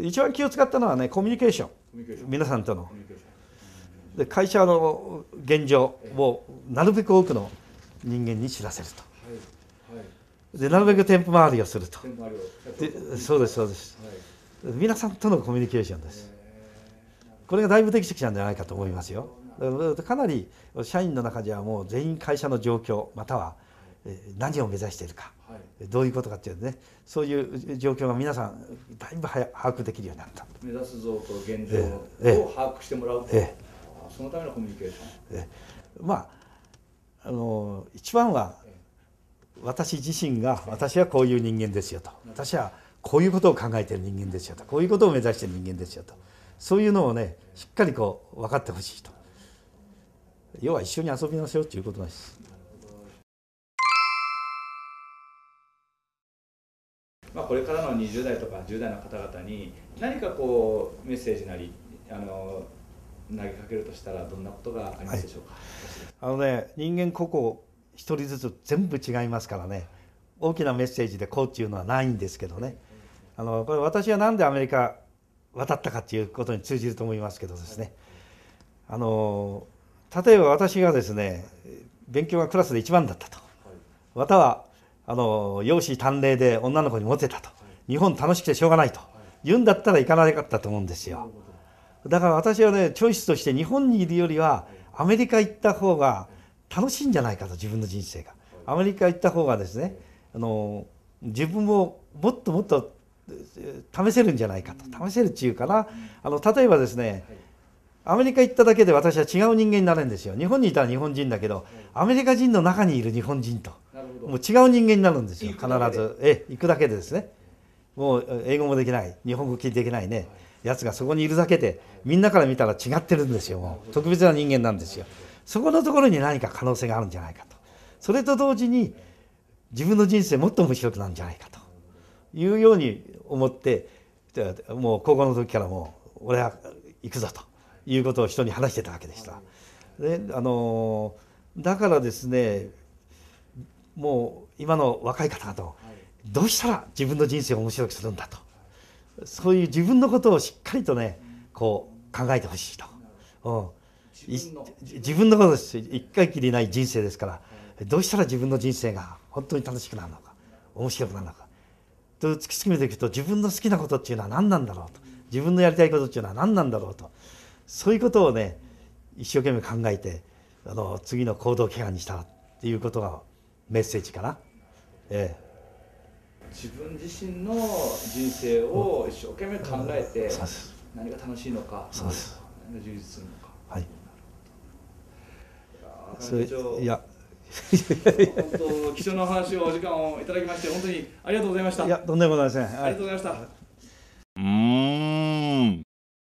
一番気を使ったのはねコミュニケーション皆さんとので会社の現状をなるべく多くの人間に知らせると、はいはい、でなるべく店舗回りをするとでそうですそうです、はい、皆さんとのコミュニケーションです、これがだいぶできてきたんじゃないかと思いますよかなり社員の中ではもう全員会社の状況または何を目指しているか、はい、どういうことかっていうねそういう状況が皆さんだいぶ把握できるようになった目指す像と現状を把握してもらうと、ええ、そのためのコミュニケーション、ええ、まああの一番は私自身が私はこういう人間ですよと私はこういうことを考えてる人間ですよとこういうことを目指してる人間ですよとそういうのをねしっかりこう分かってほしいと要は一緒に遊びましょうということです。まあ、これからの20代とか10代の方々に何かこうメッセージなりあの投げかけるとしたらどんなことがありますでしょうか、はい、あのね人間個々一人ずつ全部違いますからね大きなメッセージでこうっていうのはないんですけどねあのこれ私は何でアメリカ渡ったかっていうことに通じると思いますけどですね、あの例えば私がですね勉強がクラスで一番だったと、またはあの容姿端麗で女の子にモテたと、日本楽しくてしょうがないと言うんだったら行かなかったと思うんですよだから私はねチョイスとして日本にいるよりはアメリカ行った方が楽しいんじゃないかと自分の人生がアメリカ行った方がですねあの自分をもっともっと試せるんじゃないかと試せるっていうかなあの例えばですねアメリカ行っただけで私は違う人間になれるんですよ日本にいたら日本人だけどアメリカ人の中にいる日本人ともう違う人間になるんですよ必ずえ行くだけでですねもう英語もできない日本語聞いていけないね、はやつがそこにいるだけでみんなから見たら違ってるんですよもう特別な人間なんですよそこのところに何か可能性があるんじゃないかとそれと同時に自分の人生もっと面白くなるんじゃないかというように思ってもう高校の時からもう俺は行くぞということを人に話してたわけでした。であのだからですねもう今の若い方々をどうしたら自分の人生を面白くするんだとそういう自分のことをしっかりとねこう考えてほしいと、うん、自分のことです一回きりない人生ですからどうしたら自分の人生が本当に楽しくなるのか面白くなるのかと突き詰めていくと自分の好きなことっていうのは何なんだろうと自分のやりたいことっていうのは何なんだろうとそういうことをね一生懸命考えてあの次の行動規範にしたっていうことがメッセージかな、ええ、自分自身の人生を一生懸命考えて、何が楽しいのか何が充実するのかはいそれいや貴重な話をお時間をいただきまして本当にありがとうございましたいやとんでもございません、ありがとうございましたうん